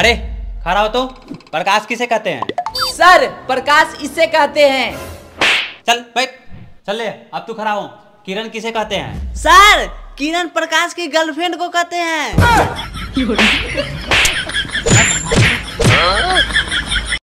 अरे खड़ा हो तो प्रकाश किसे कहते हैं सर प्रकाश इसे कहते हैं चल बैठ चल ले अब तू खड़ा हो किरण किसे कहते हैं सर किरण प्रकाश की गर्लफ्रेंड को कहते हैं